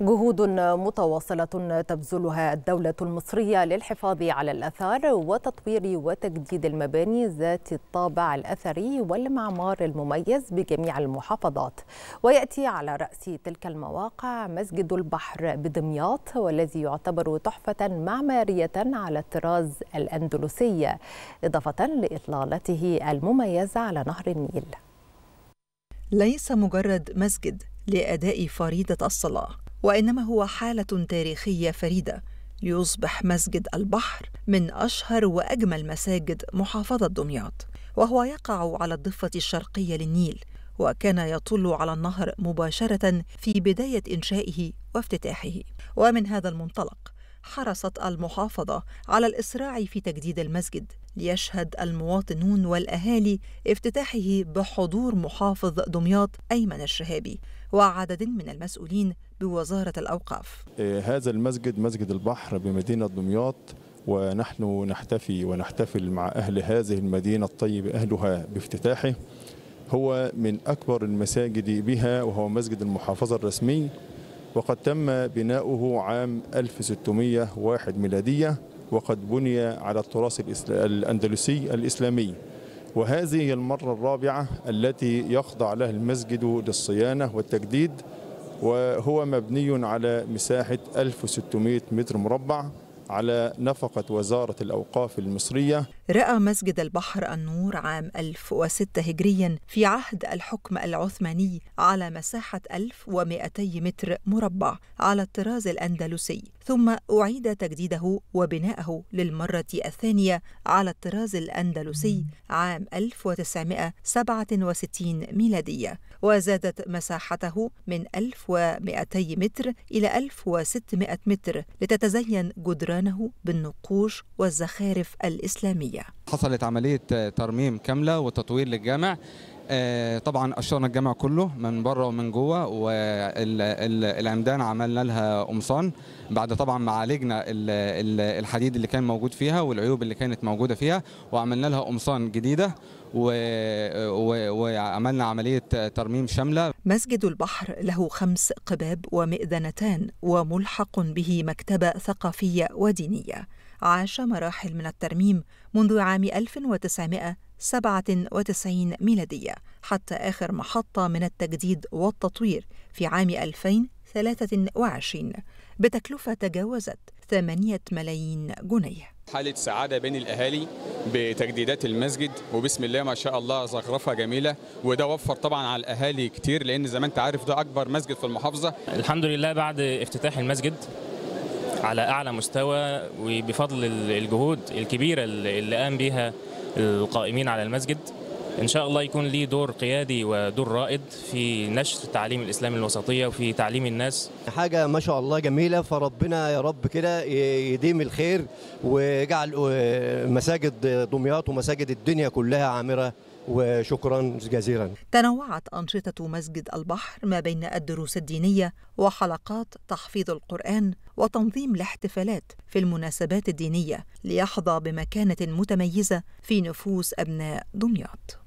جهود متواصلة تبذلها الدولة المصرية للحفاظ على الأثار وتطوير وتجديد المباني ذات الطابع الأثري والمعمار المميز بجميع المحافظات ويأتي على رأس تلك المواقع مسجد البحر بدمياط والذي يعتبر تحفة معمارية على الطراز الأندلسي إضافة لإطلالته المميزة على نهر النيل ليس مجرد مسجد لأداء فريضة الصلاة وانما هو حاله تاريخيه فريده ليصبح مسجد البحر من اشهر واجمل مساجد محافظه دمياط وهو يقع على الضفه الشرقيه للنيل وكان يطل على النهر مباشره في بدايه انشائه وافتتاحه ومن هذا المنطلق حرصت المحافظة على الإسراع في تجديد المسجد ليشهد المواطنون والأهالي افتتاحه بحضور محافظ دمياط أيمن الشهابي وعدد من المسؤولين بوزارة الأوقاف إيه، هذا المسجد مسجد البحر بمدينة دمياط ونحن نحتفي ونحتفل مع أهل هذه المدينة الطيب أهلها بافتتاحه هو من أكبر المساجد بها وهو مسجد المحافظة الرسمي وقد تم بناؤه عام 1601 ميلادية وقد بني على التراث الأندلسي الإسلامي وهذه المرة الرابعة التي يخضع لها المسجد للصيانة والتجديد وهو مبني على مساحة 1600 متر مربع على نفقة وزارة الأوقاف المصرية رأى مسجد البحر النور عام 1006 هجريا في عهد الحكم العثماني على مساحة 1200 متر مربع على الطراز الأندلسي ثم أعيد تجديده وبناءه للمرة الثانية على الطراز الأندلسي عام 1967 ميلادية وزادت مساحته من 1200 متر إلى 1600 متر لتتزين جدران جدرانه بالنقوش والزخارف الإسلامية حصلت عملية ترميم كاملة وتطوير للجامع آه، طبعا قشرنا الجامع كله من بره ومن جوه والعمدان عملنا لها قمصان بعد طبعا ما عالجنا الحديد اللي كان موجود فيها والعيوب اللي كانت موجوده فيها وعملنا لها قمصان جديده وعملنا عملية ترميم شاملة مسجد البحر له خمس قباب ومئذنتان وملحق به مكتبة ثقافية ودينية عاش مراحل من الترميم منذ عام 1997 ميلادية حتى آخر محطة من التجديد والتطوير في عام 2023 بتكلفة تجاوزت 8 ملايين جنيه حالة سعادة بين الأهالي بتجديدات المسجد وبسم الله ما شاء الله زخرفة جميلة وده وفر طبعا على الأهالي كتير لأن زي ما أنت عارف ده أكبر مسجد في المحافظة الحمد لله بعد افتتاح المسجد على اعلى مستوى وبفضل الجهود الكبيره اللي قام بها القائمين على المسجد ان شاء الله يكون ليه دور قيادي ودور رائد في نشر تعليم الاسلام الوسطيه وفي تعليم الناس حاجه ما شاء الله جميله فربنا يا رب كده يديم الخير ويجعل آه، مساجد دمياط ومساجد الدنيا كلها عامره وشكرا جزيلا تنوعت أنشطة مسجد البحر ما بين الدروس الدينية وحلقات تحفيظ القرآن وتنظيم الاحتفالات في المناسبات الدينية ليحظى بمكانة متميزة في نفوس أبناء دمياط